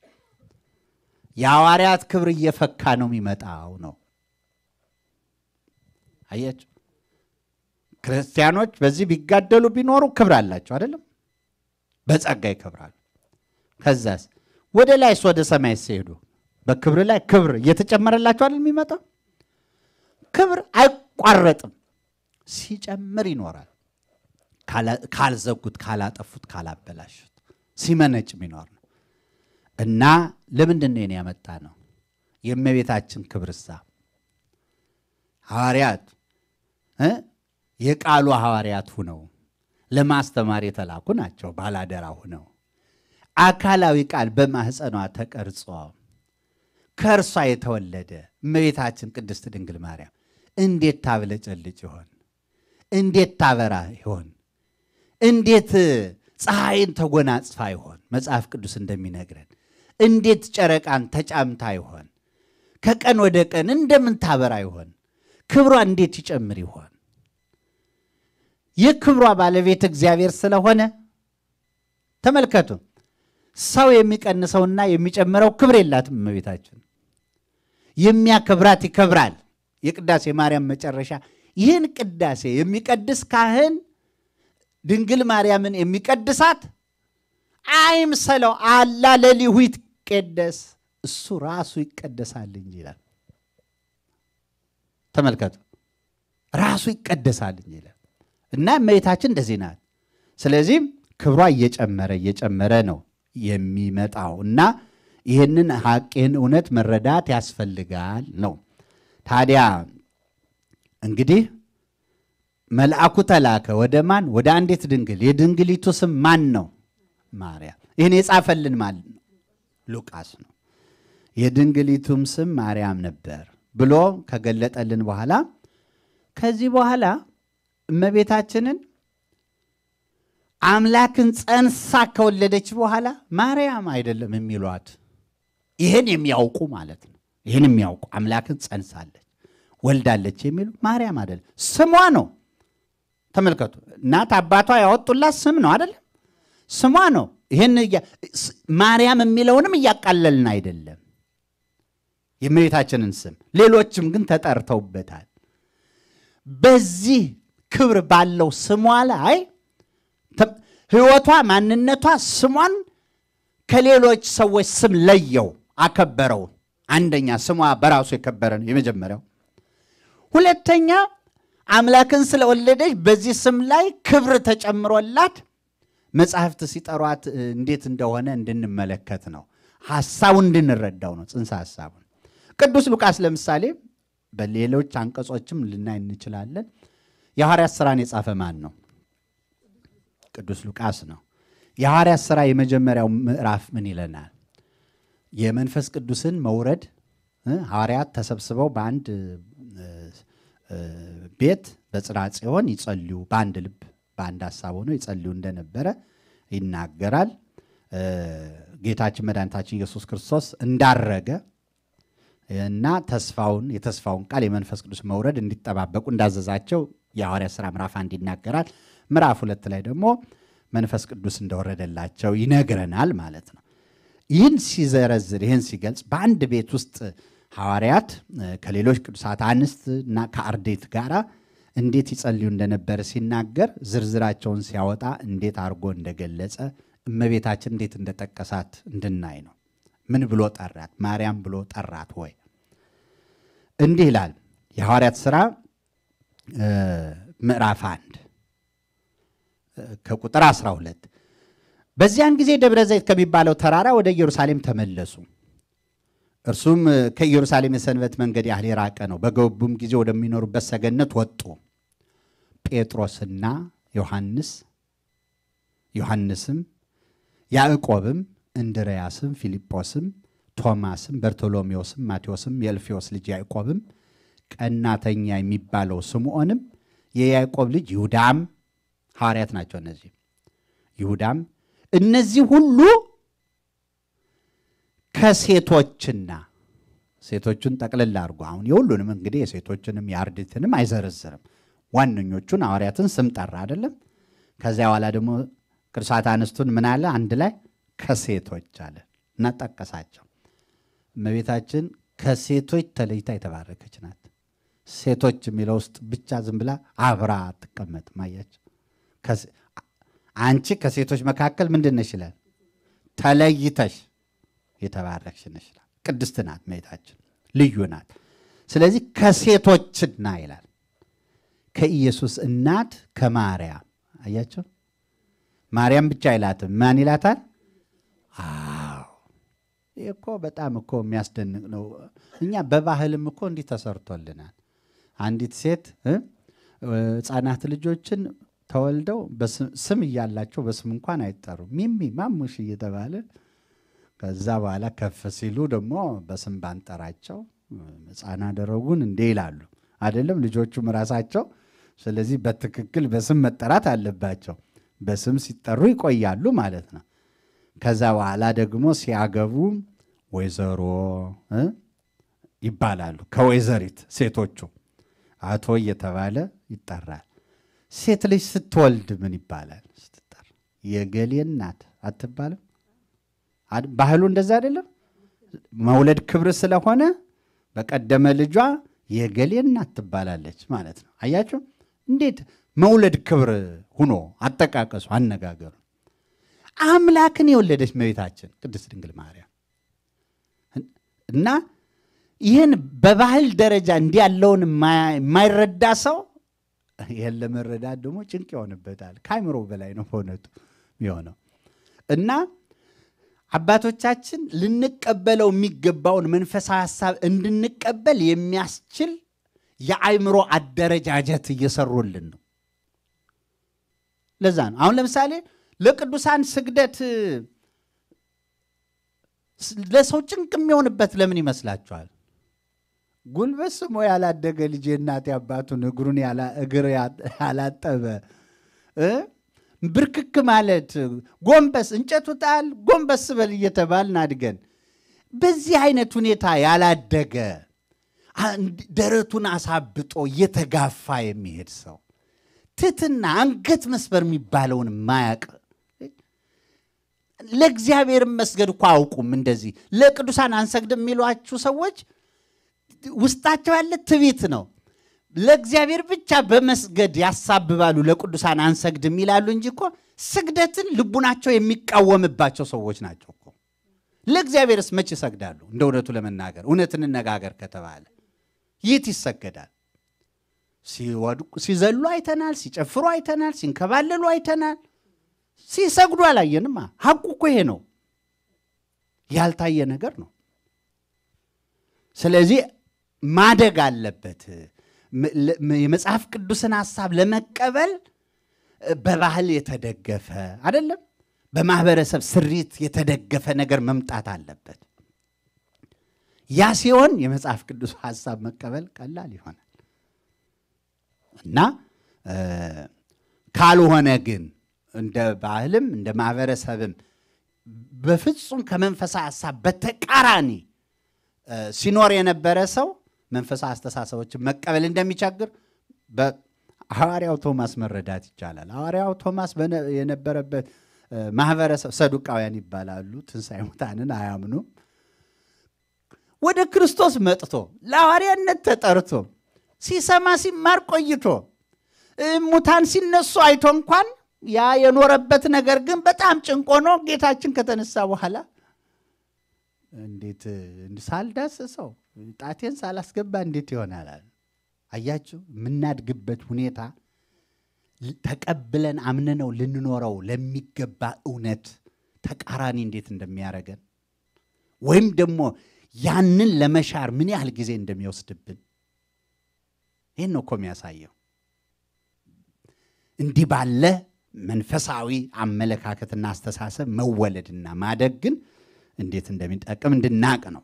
የሐዋርያት ክብር እየፈካ ነው የሚመጣው ነው አያችሁ። ክርስቲያኖች በዚህ ቢጋደሉ ቢኖሩ ክብር አላቸው አይደለም፣ በጸጋ ይከብራሉ። ከዛስ ወደ ላይስ ወደ ሰማይ ሲሄዱ በክብር ላይ ክብር እየተጨመረላቸው አይደል የሚመጣው። ክብር አይቋረጥም፣ ሲጨምር ይኖራል። ካልዘጉት፣ ካላጠፉት፣ ካላበላሹት ሲመነጭ የሚኖር ነው እና ለምንድን ነው ያመጣ ነው የእመቤታችን ክብርሳ ሐዋርያት የቃሉ ሐዋርያት ሁነው ለማስተማር የተላኩ ናቸው። ባላደራ ሁነው አካላዊ ቃል በማህፀኗ ተቀርጾ ከእርሷ የተወለደ እመቤታችን ቅድስት ድንግል ማርያም እንዴት ታብለጨልጭ ይሆን? እንዴት ታበራ ይሆን? እንዴት ፀሐይን ተጎናጽፋ ይሆን? መጽሐፍ ቅዱስ እንደሚነግረን እንዴት ጨረቃን ተጫምታ ይሆን? ከቀን ወደ ቀን እንደምን ታበራ ይሆን? ክብሯ እንዴት ይጨምር ይሆን? የክብሯ ባለቤት እግዚአብሔር ስለሆነ ተመልከቱ። ሰው የሚቀንሰውና የሚጨምረው ክብር የላትም እመቤታችን። የሚያከብራት ይከብራል። የቅዳሴ ማርያም መጨረሻ ይህን ቅዳሴ የሚቀድስ ካህን ድንግል ማርያምን የሚቀድሳት አይምሰለው። አላ ለሊሁ ይትቀደስ እሱ ራሱ ይቀደሳል እንጂ ይላል። ተመልከቱ። ራሱ ይቀደሳል ይላል እና እመቤታችን እንደዚህ ናት። ስለዚህም ክብሯ እየጨመረ እየጨመረ ነው የሚመጣው እና ይህንን ሐቄን እውነት መረዳት ያስፈልጋል ነው። ታዲያ እንግዲህ መልአኩ ተላከ ወደ ማን? ወደ አንዲት ድንግል። የድንግሊቱ ስም ማን ነው? ማርያም። ይህን የጻፈልን ማለት ነው ሉቃስ ነው። የድንግሊቱም ስም ማርያም ነበር። ብሎ ከገለጠልን በኋላ ከዚህ በኋላ እመቤታችንን አምላክን ጸንሳ ከወለደች በኋላ ማርያም አይደለም የሚሏት ይህን የሚያውቁ ማለት ነው። ይህን የሚያውቁ አምላክን ጸንሳለች ወልዳለች የሚሉ ማርያም አይደለም፣ ስሟ ነው። ተመልከቱ፣ እናት አባቷ ያወጡላት ስም ነው አይደለም፣ ስሟ ነው። ይህን ማርያም የሚለውንም እያቃለልን አይደለም። የእመቤታችንን ስም ሌሎችም ግን ተጠርተውበታል። በዚህ ክብር ባለው ስሟ ላይ ህይወቷ፣ ማንነቷ፣ ስሟን ከሌሎች ሰዎች ስም ለየው፣ አከበረው። አንደኛ ስሟ በራሱ የከበረ ነው፣ የመጀመሪያው። ሁለተኛ አምላክን ስለወለደች በዚህ ስም ላይ ክብር ተጨምሮላት መጽሐፍት ሲጠሯት እንዴት እንደሆነ እንድንመለከት ነው፣ ሐሳቡ እንድንረዳው ነው ጽንሰ ሐሳቡ ቅዱስ ሉቃስ ለምሳሌ በሌሎች አንቀጾችም ልናይ እንችላለን። የሐዋርያት ሥራን የጻፈ ማን ነው? ቅዱስ ሉቃስ ነው። የሐዋርያት ሥራ የመጀመሪያው ምዕራፍ ምን ይለናል? የመንፈስ ቅዱስን መውረድ ሐዋርያት ተሰብስበው በአንድ ቤት በጽራት ሲሆን ይጸልዩ፣ በአንድ ልብ በአንድ ሀሳብ ሆነው ይጸልዩ እንደነበረ ይናገራል። ጌታችን መድኃኒታችን ኢየሱስ ክርስቶስ እንዳረገ እና ተስፋውን የተስፋውን ቃል የመንፈስ ቅዱስ መውረድ እንዲጠባበቁ እንዳዘዛቸው የሐዋርያ ሥራ ምዕራፍ አንድ ይናገራል። ምዕራፍ ሁለት ላይ ደግሞ መንፈስ ቅዱስ እንደወረደላቸው ይነግረናል ማለት ነው። ይህን ሲዘረዝር ይህን ሲገልጽ በአንድ ቤት ውስጥ ሐዋርያት ከሌሎች ቅዱሳት አንስት እና ከአርዴት ጋር እንዴት ይጸልዩ እንደነበር ሲናገር ዝርዝራቸውን ሲያወጣ እንዴት አድርጎ እንደገለጸ እመቤታችን እንዴት እንደጠቀሳት እንድናይ ነው። ምን ብሎ ጠራት? ማርያም ብሎ ጠራት ወይ? እንዲህ ይላል የሐዋርያት ሥራ ምዕራፍ አንድ ከቁጥር 12 በዚያን ጊዜ ደብረ ዘይት ከሚባለው ተራራ ወደ ኢየሩሳሌም ተመለሱ። እርሱም ከኢየሩሳሌም የሰንበት መንገድ ያህል የራቀ ነው። በገቡም ጊዜ ወደሚኖሩበት ሰገነት ወጡ። ጴጥሮስና ዮሐንስ ዮሐንስም ያዕቆብም እንድርያስም ፊልጶስም ቶማስም በርቶሎሜዎስም ማቴዎስም የእልፌዎስ ልጅ ያዕቆብም ቀናተኛ የሚባለው ስምዖንም የያዕቆብ ልጅ ይሁዳም ሐዋርያት ናቸው። እነዚህ ይሁዳም እነዚህ ሁሉ ከሴቶችና ሴቶቹን ጠቅልል አድርጎ አሁን የሁሉንም እንግዲህ የሴቶችንም የአርድትንም አይዘረዝርም። ዋነኞቹን ሐዋርያትን ስም ጠራ አይደለም። ከዚያ በኋላ ደግሞ ቅዱሳት አንስቱን ምን አለ አንድ ላይ ከሴቶች አለ እና ጠቀሳቸው። እመቤታችን ከሴቶች ተለይታ የተባረከች ናት። ሴቶች የሚለው ውስጥ ብቻ ዝም ብላ አብራ አትቀመጥም። አያቸው አንቺ ከሴቶች መካከል ምንድን ነሽ ይላል? ተለይተሽ የተባረክሽ ነሽ ይላል። ቅድስት ናት እመቤታችን፣ ልዩ ናት። ስለዚህ ከሴቶችና ይላል ከኢየሱስ እናት ከማርያም አያቸው። ማርያም ብቻ አይላትም። ማን ይላታል? አዎ እኮ በጣም እኮ የሚያስደንቅ ነው። እኛ በባህልም እኮ እንዲህ ተሰርቶልናል። አንዲት ሴት ህጻናት ልጆችን ተወልደው ስም እያላቸው በስም እንኳን አይጠሩም። ሚሚ ማሙሽ እየተባለ ከዛ በኋላ ከፍ ሲሉ ደግሞ በስም ባንጠራቸው ሕፃን ደረጉን እንዴ ይላሉ አይደለም ልጆቹም ራሳቸው። ስለዚህ በትክክል በስም መጠራት አለባቸው። በስም ሲጠሩ ይቆያሉ ማለት ነው። ከዛ በኋላ ደግሞ ሲያገቡ ወይዘሮ ይባላሉ። ከወይዘሪት ሴቶቹ አቶ እየተባለ ይጠራል። ሴት ልጅ ስትወልድ ምን ይባላል? ስትጠራ የገሌ እናት አትባልም። ባህሉ እንደዛ አይደለም። መውለድ ክብር ስለሆነ በቀደመ ልጇ የገሌ እናት ትባላለች ማለት ነው። አያችሁ እንዴት መውለድ ክብር ሁኖ አጠቃቀሱ አነጋገሩ አምላክን የወለደች መቤታችን ቅድስት ድንግል ማርያም እና ይህን በባህል ደረጃ እንዲህ ያለውን የማይረዳ ሰው ይህን ለመረዳት ደግሞ ጭንቅ ይሆንበታል። ከአይምሮ በላይ ነው በእውነቱ የሆነው እና አባቶቻችን ልንቀበለው የሚገባውን መንፈሳዊ ሀሳብ እንድንቀበል የሚያስችል የአይምሮ አደረጃጀት እየሰሩልን ነው። ለዛ ነው አሁን ለምሳሌ ለቅዱሳን ስግደት ለሰው ጭንቅ የሚሆንበት ለምን ይመስላችኋል? ጉልበት ስሞ ያላደገ ልጅ እናቴ አባቱን እግሩን እግር ያላጠበ ብርክክ ማለት ጎንበስ እንጨቱ ጣል ጎንበስ በል እየተባልን አድገን በዚህ አይነት ሁኔታ ያላደገ ደረቱን አሳብጦ እየተጋፋ የሚሄድ ሰው ትትና አንገት መስበር የሚባለውን ማያቅ ለእግዚአብሔር መስገድ እኮ አውቁም። እንደዚህ ለቅዱሳን አንሰግድም የሚሏችሁ ሰዎች ውስጣቸው ያለ ትቢት ነው። ለእግዚአብሔር ብቻ በመስገድ ያሳብባሉ። ለቅዱሳን አንሰግድም ይላሉ እንጂ እኮ ስግደትን ልቡናቸው የሚቃወምባቸው ሰዎች ናቸው እኮ። ለእግዚአብሔርስ መች ይሰግዳሉ? እንደ እውነቱ ለመናገር እውነት እንነጋገር ከተባለ የት ይሰገዳል? ሲወድቁ ሲዘሉ አይተናል። ሲጨፍሩ አይተናል። ሲንከባለሉ አይተናል። ሲሰግዱ አላየንማ። ሀቁ እኮ ይሄ ነው፣ ያልታየ ነገር ነው። ስለዚህ ማደግ አለበት። የመጽሐፍ ቅዱስን ሀሳብ ለመቀበል በባህል የተደገፈ አይደለም፣ በማህበረሰብ ስሪት የተደገፈ ነገር መምጣት አለበት። ያ ሲሆን የመጽሐፍ ቅዱስ ሀሳብ መቀበል ቀላል ይሆናል እና ካልሆነ ግን እንደ ባህልም እንደ ማህበረሰብም በፍጹም ከመንፈሳዊ ሀሳብ በተቃራኒ ሲኖር የነበረ ሰው መንፈሳዊ አስተሳሰቦችን መቀበል እንደሚቸግር በሐዋርያው ቶማስ መረዳት ይቻላል። ሐዋርያው ቶማስ የነበረበት ማህበረሰብ ሰዱቃውያን ይባላሉ። ትንሣኤ ሙታንን አያምኑም። ወደ ክርስቶስ መጥቶ ለሐዋርያነት ተጠርቶ ሲሰማ ሲማር ቆይቶ ሙታን ሲነሱ አይቶ እንኳን ያ የኖረበት ነገር ግን በጣም ጭንቆ ነው። ጌታችን ከተነሳ በኋላ እንዴት ሳልዳስሰው ጣቴን ሳላስገባ እንዴት ይሆናል? አያችሁ፣ የምናድግበት ሁኔታ ተቀብለን አምንነው ልንኖረው ለሚገባ እውነት ተቃራኒ እንዴት እንደሚያደርገን ወይም ደግሞ ያንን ለመሻር ምን ያህል ጊዜ እንደሚወስድብን ይህን ነው እኮ የሚያሳየው እንዲህ ባለ መንፈሳዊ አመለካከትና አስተሳሰብ መወለድና ማደግ ግን እንዴት እንደሚጠቅም እንድናቅ ነው።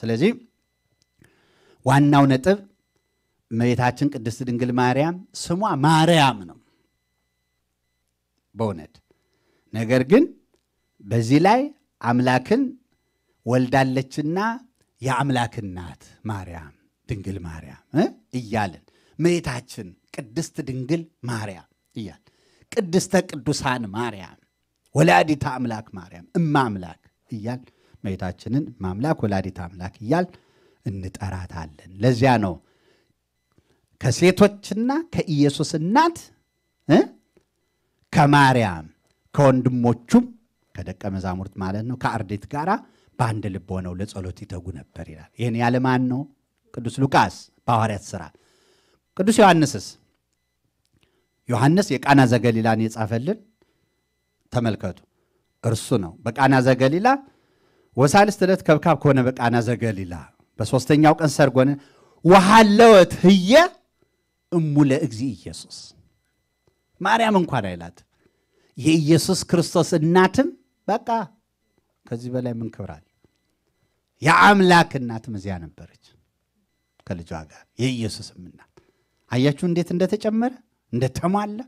ስለዚህ ዋናው ነጥብ እመቤታችን ቅድስት ድንግል ማርያም ስሟ ማርያም ነው በእውነት ነገር ግን በዚህ ላይ አምላክን ወልዳለችና የአምላክን ማርያም ድንግል ማርያም እያልን እመቤታችን ቅድስት ድንግል ማርያም እያል ቅድስተ ቅዱሳን ማርያም ወላዲታ አምላክ ማርያም እማ አምላክ እያል መቤታችንን ማምላክ ወላዲታ አምላክ እያል እንጠራታለን። ለዚያ ነው ከሴቶችና ከኢየሱስ እናት ከማርያም ከወንድሞቹም ከደቀ መዛሙርት ማለት ነው ከአርዴት ጋር በአንድ ልብ ሆነው ለጸሎት ይተጉ ነበር ይላል። ይህን ያለማን ነው? ቅዱስ ሉቃስ በሐዋርያት ሥራ። ቅዱስ ዮሐንስስ ዮሐንስ የቃና ዘገሊላን የጻፈልን ተመልከቱ፣ እርሱ ነው። በቃና ዘገሊላ ወሳልስት ዕለት ከብካብ ከሆነ በቃና ዘገሊላ በሦስተኛው ቀን ሰርጎነ ሆነ። ወሃለወት ህየ እሙ ለእግዚ ኢየሱስ ማርያም እንኳን አይላት የኢየሱስ ክርስቶስ እናትም በቃ ከዚህ በላይ ምን ክብር አለ? የአምላክ እናትም እዚያ ነበረች ከልጇ ጋር የኢየሱስም እናት አያችሁ እንዴት እንደተጨመረ እንደተሟላ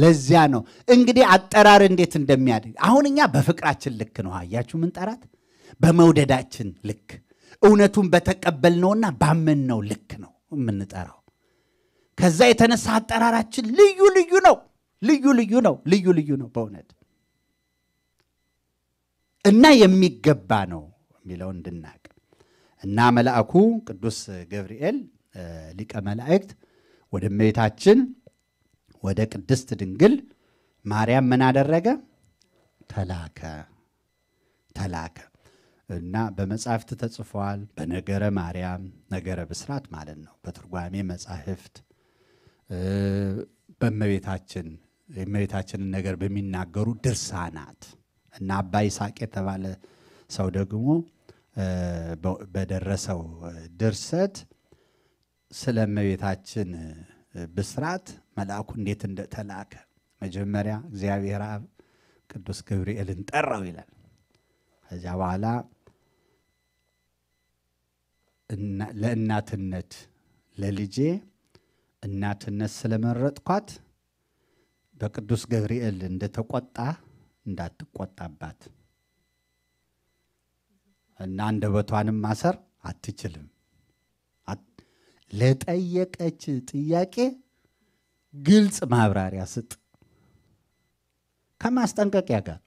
ለዚያ ነው እንግዲህ አጠራር እንዴት እንደሚያድግ አሁን እኛ በፍቅራችን ልክ ነው አያችሁ ጠራት በመውደዳችን ልክ እውነቱን በተቀበልነውና ባመንነው ልክ ነው የምንጠራው ከዛ የተነሳ አጠራራችን ልዩ ልዩ ነው ልዩ ልዩ ነው ልዩ ልዩ ነው በእውነት እና የሚገባ ነው የሚለው እንድናቅ እና መልአኩ ቅዱስ ገብርኤል ሊቀ መላእክት ወደ እመቤታችን ወደ ቅድስት ድንግል ማርያም ምን አደረገ? ተላከ ተላከ እና በመጻሕፍት ተጽፏል። በነገረ ማርያም ነገረ ብስራት ማለት ነው። በትርጓሜ መጻሕፍት በእመቤታችን የእመቤታችንን ነገር በሚናገሩ ድርሳናት እና አባ ይስሐቅ የተባለ ሰው ደግሞ በደረሰው ድርሰት ስለ እመቤታችን ብስራት መልአኩ እንዴት እንደተላከ መጀመሪያ እግዚአብሔር አብ ቅዱስ ገብርኤልን ጠራው ይላል። ከዚያ በኋላ ለእናትነት ለልጄ እናትነት ስለመረጥኳት በቅዱስ ገብርኤል እንደተቆጣ እንዳትቆጣባት እና እንደ በቷንም ማሰር አትችልም ለጠየቀች ጥያቄ ግልጽ ማብራሪያ ስጥ ከማስጠንቀቂያ ጋር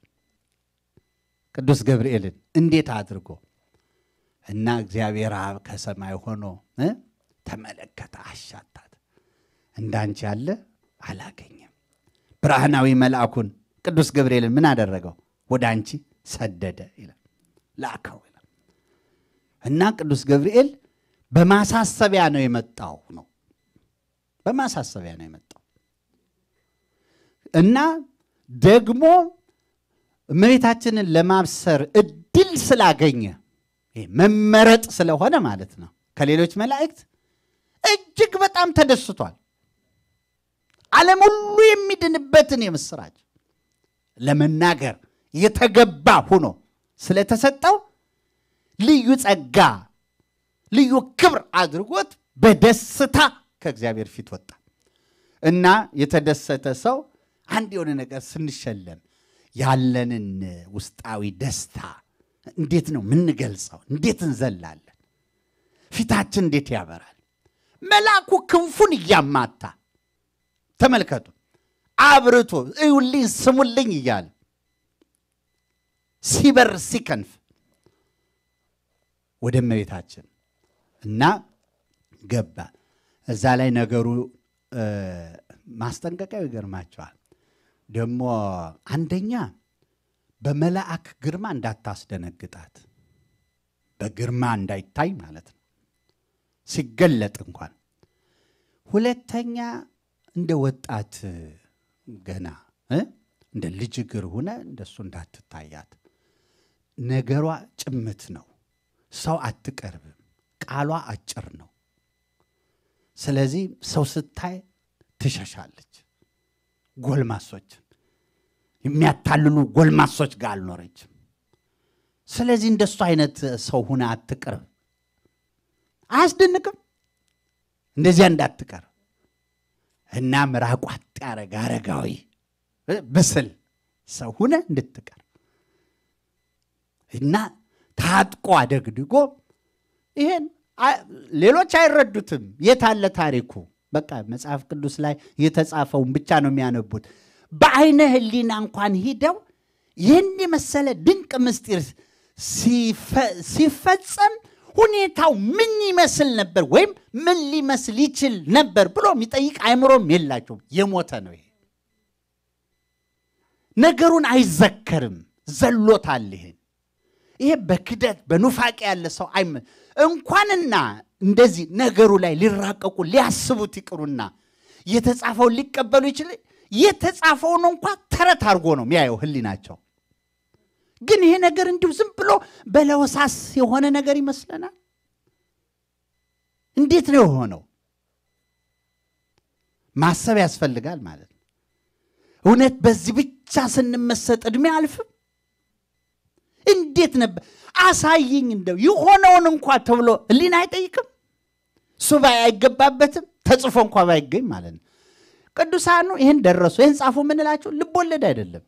ቅዱስ ገብርኤልን እንዴት አድርጎ እና እግዚአብሔር አብ ከሰማይ ሆኖ ተመለከተ፣ አሻታት። እንዳንቺ ያለ አላገኘም። ብርሃናዊ መልአኩን ቅዱስ ገብርኤልን ምን አደረገው? ወደ አንቺ ሰደደ ይላል፣ ላከው ይላል እና ቅዱስ ገብርኤል በማሳሰቢያ ነው የመጣው ነው በማሳሰቢያ ነው የመጣው እና ደግሞ እመቤታችንን ለማብሰር እድል ስላገኘ መመረጥ ስለሆነ ማለት ነው ከሌሎች መላእክት እጅግ በጣም ተደስቷል። ዓለም ሁሉ የሚድንበትን የምስራች ለመናገር የተገባ ሆኖ ስለተሰጠው ልዩ ጸጋ ልዩ ክብር አድርጎት በደስታ ከእግዚአብሔር ፊት ወጣ እና የተደሰተ ሰው አንድ የሆነ ነገር ስንሸለም ያለንን ውስጣዊ ደስታ እንዴት ነው ምንገልጸው? እንዴት እንዘላለን? ፊታችን እንዴት ያበራል? መልአኩ ክንፉን እያማታ ተመልከቱ፣ አብርቶ እዩልኝ፣ ስሙልኝ እያለ ሲበር ሲከንፍ ወደ እመቤታችን እና ገባ። እዛ ላይ ነገሩ ማስጠንቀቂያው ይገርማቸዋል። ደግሞ አንደኛ በመላእክ ግርማ እንዳታስደነግጣት፣ በግርማ እንዳይታይ ማለት ነው ሲገለጥ እንኳን። ሁለተኛ እንደ ወጣት ገና እንደ ልጅ እግር ሁነ እንደሱ እንዳትታያት። ነገሯ ጭምት ነው፣ ሰው አትቀርብም። ቃሏ አጭር ነው። ስለዚህ ሰው ስታይ ትሸሻለች። ጎልማሶችን የሚያታልሉ ጎልማሶች ጋር አልኖረችም። ስለዚህ እንደሱ አይነት ሰው ሁነ አትቅርብ። አያስደንቅም? እንደዚያ እንዳትቀር እና ምራቋጥ ያረግ አረጋዊ ብስል ሰው ሁነ እንድትቀር እና ታጥቆ አደግድጎ ይሄን ሌሎች አይረዱትም። የት አለ ታሪኩ? በቃ መጽሐፍ ቅዱስ ላይ የተጻፈውን ብቻ ነው የሚያነቡት። በአይነ ህሊና እንኳን ሂደው ይህን የመሰለ ድንቅ ምስጢር ሲፈጸም ሁኔታው ምን ይመስል ነበር ወይም ምን ሊመስል ይችል ነበር ብሎ የሚጠይቅ አይምሮም የላቸውም። የሞተ ነው ይሄ ነገሩን አይዘከርም። ዘሎታል ይሄን ይሄ በክደት በኑፋቄ ያለ ሰው አይመ እንኳንና እንደዚህ ነገሩ ላይ ሊራቀቁ ሊያስቡት ይቅሩና የተጻፈውን ሊቀበሉ ይችል የተጻፈውን እንኳ ተረት አድርጎ ነው የሚያየው ህሊናቸው። ግን ይሄ ነገር እንዲሁ ዝም ብሎ በለወሳስ የሆነ ነገር ይመስለናል። እንዴት ነው የሆነው? ማሰብ ያስፈልጋል ማለት ነው። እውነት በዚህ ብቻ ስንመሰጥ እድሜ አልፍም እንዴት ነበር አሳይኝ እንደው የሆነውን እንኳ ተብሎ ህሊና አይጠይቅም ሱባኤ አይገባበትም ተጽፎ እንኳ ባይገኝ ማለት ነው ቅዱሳኑ ይህን ደረሱ ይህን ጻፉ የምንላቸው ልቦለድ አይደለም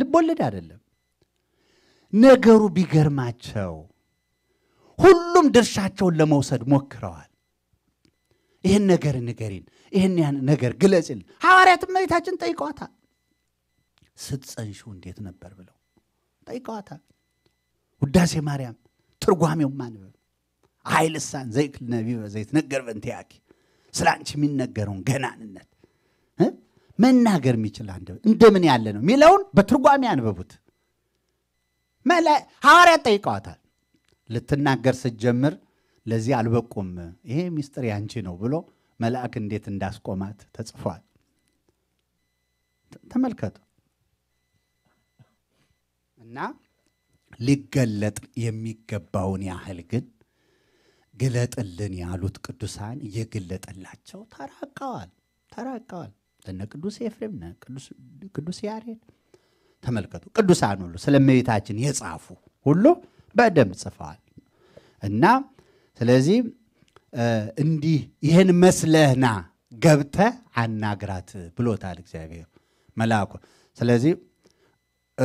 ልቦለድ አይደለም ነገሩ ቢገርማቸው ሁሉም ድርሻቸውን ለመውሰድ ሞክረዋል ይህን ነገር ንገሪን ይህን ያን ነገር ግለጽልን ሐዋርያት እመቤታችን ጠይቀዋታል ስትጸንሹ እንዴት ነበር ብለው ጠይቀዋታል። ውዳሴ ማርያም ትርጓሜው ማንበብ ኃይል ሳን ዘይክል ነቢበ ነገር በንቲያኪ ስለ አንቺ የሚነገረውን ገናንነት መናገር የሚችል አንደበት እንደምን ያለ ነው የሚለውን በትርጓሜ አንበቡት። ሐዋርያት ጠይቀዋታል። ልትናገር ስትጀምር ለዚህ አልበቁም፣ ይሄ ሚስጥር ያንቺ ነው ብሎ መልአክ እንዴት እንዳስቆማት ተጽፏል። ተመልከቱ። እና ሊገለጥ የሚገባውን ያህል ግን ግለጥልን ያሉት ቅዱሳን እየገለጠላቸው ተራቀዋል ተራቀዋል። እነ ቅዱስ ኤፍሬም ቅዱስ ያሬድ ተመልከቱ። ቅዱሳን ሁሉ ስለ እመቤታችን የጻፉ ሁሉ በደንብ ጽፈዋል እና ስለዚህ እንዲህ ይህን መስለህና ገብተህ አናግራት ብሎታል እግዚአብሔር መልአኩ። ስለዚህ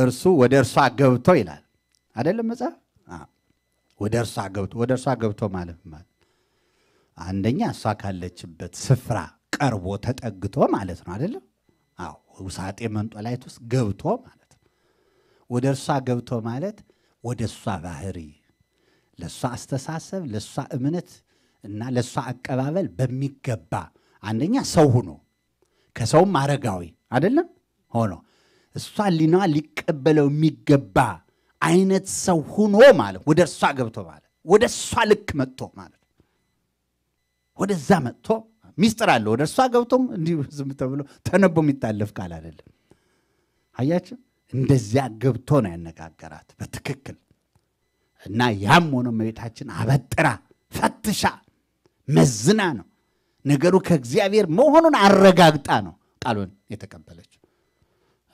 እርሱ ወደ እርሷ ገብቶ ይላል አይደለም መጽሐፍ ወደ እርሷ ገብቶ ወደ እርሷ ገብቶ ማለት ማለት አንደኛ እሷ ካለችበት ስፍራ ቀርቦ ተጠግቶ ማለት ነው አይደለም አዎ ውሳጤ መንጦላይት ውስጥ ገብቶ ማለት ነው ወደ እርሷ ገብቶ ማለት ወደ እሷ ባህሪ ለእሷ አስተሳሰብ ለእሷ እምነት እና ለእሷ አቀባበል በሚገባ አንደኛ ሰው ሁኖ ከሰውም አረጋዊ አይደለም ሆኖ እሷ ሊናዋ ሊቀበለው የሚገባ አይነት ሰው ሁኖ ማለት ወደ እሷ ገብቶ ማለት ወደ እሷ ልክ መጥቶ ማለት ወደዛ መጥቶ ሚስጥር አለ። ወደ እሷ ገብቶም እንዲሁ ዝም ተብሎ ተነቦ የሚታለፍ ቃል አይደለም። አያችሁ፣ እንደዚያ ገብቶ ነው ያነጋገራት በትክክል እና ያም ሆኖ እመቤታችን አበጥራ ፈትሻ መዝና ነው ነገሩ ከእግዚአብሔር መሆኑን አረጋግጣ ነው ቃሉን የተቀበለች።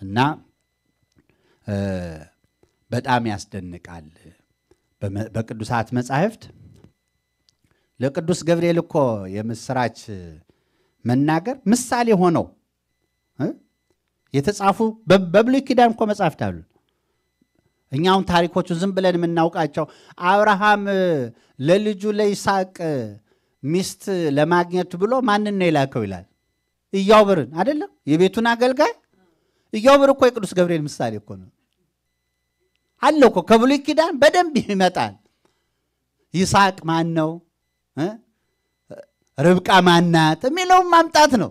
እና በጣም ያስደንቃል። በቅዱሳት መጻሕፍት ለቅዱስ ገብርኤል እኮ የምስራች መናገር ምሳሌ ሆነው የተጻፉ በብሉይ ኪዳን እኮ መጻሕፍት አሉ። እኛውን ታሪኮቹ ዝም ብለን የምናውቃቸው አብርሃም ለልጁ ለይስሐቅ ሚስት ለማግኘት ብሎ ማንን ነው የላከው ይላል። እያውብርን አይደለም የቤቱን አገልጋይ ኢዮብር እኮ የቅዱስ ገብርኤል ምሳሌ እኮ ነው አለ እኮ ከብሉይ ኪዳን በደንብ ይመጣል። ይስሐቅ ማን ነው? ርብቃ ማናት? የሚለውም ማምጣት ነው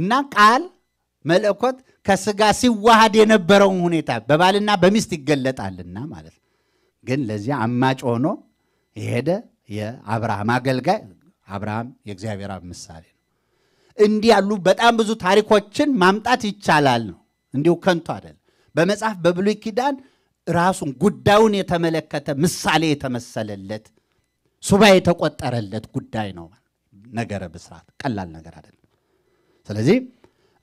እና ቃል መለኮት ከስጋ ሲዋሃድ የነበረውን ሁኔታ በባልና በሚስት ይገለጣልና ማለት ነው። ግን ለዚያ አማጭ ሆኖ የሄደ የአብርሃም አገልጋይ አብርሃም የእግዚአብሔር አብ ምሳሌ ነው። እንዲህ ያሉ በጣም ብዙ ታሪኮችን ማምጣት ይቻላል ነው። እንዲሁ ከንቱ አይደለም። በመጽሐፍ በብሉይ ኪዳን ራሱን ጉዳዩን የተመለከተ ምሳሌ የተመሰለለት ሱባ የተቆጠረለት ጉዳይ ነው። ነገረ ብስራት ቀላል ነገር አይደለም። ስለዚህ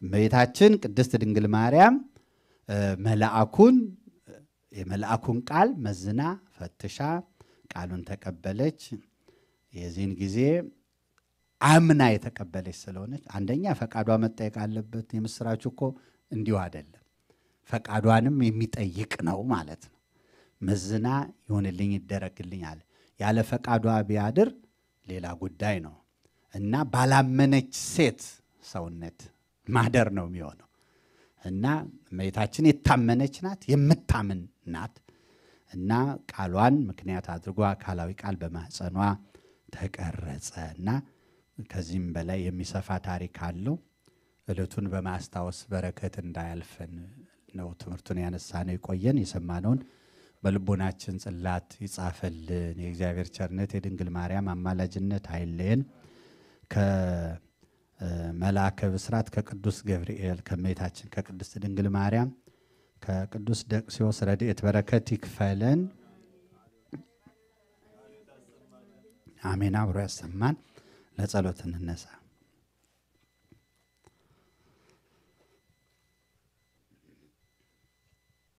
እመቤታችን ቅድስት ድንግል ማርያም መልአኩን የመልአኩን ቃል መዝና ፈትሻ ቃሉን ተቀበለች። የዚህን ጊዜ አምና የተቀበለች ስለሆነች አንደኛ ፈቃዷ መጠየቅ አለበት። የምስራች እኮ እንዲሁ አይደለም፣ ፈቃዷንም የሚጠይቅ ነው ማለት ነው። መዝና ይሆንልኝ ይደረግልኝ አለ። ያለ ፈቃዷ ቢያድር ሌላ ጉዳይ ነው እና ባላመነች ሴት ሰውነት ማደር ነው የሚሆነው እና እመቤታችን የታመነች ናት፣ የምታምን ናት እና ቃሏን ምክንያት አድርጓ አካላዊ ቃል በማህፀኗ ተቀረጸ እና ከዚህም በላይ የሚሰፋ ታሪክ አለው። እለቱን በማስታወስ በረከት እንዳያልፈን ነው ትምህርቱን ያነሳነው። የቆየን የሰማነውን በልቦናችን ጽላት ይጻፈልን። የእግዚአብሔር ቸርነት የድንግል ማርያም አማላጅነት አይለየን። ከመላከ ብስራት ከቅዱስ ገብርኤል ከእመቤታችን ከቅድስት ድንግል ማርያም ከቅዱስ ደቅሲዎስ ረድኤት በረከት ይክፈለን። አሜን። አብሮ ያሰማን። لصلوتنا النساء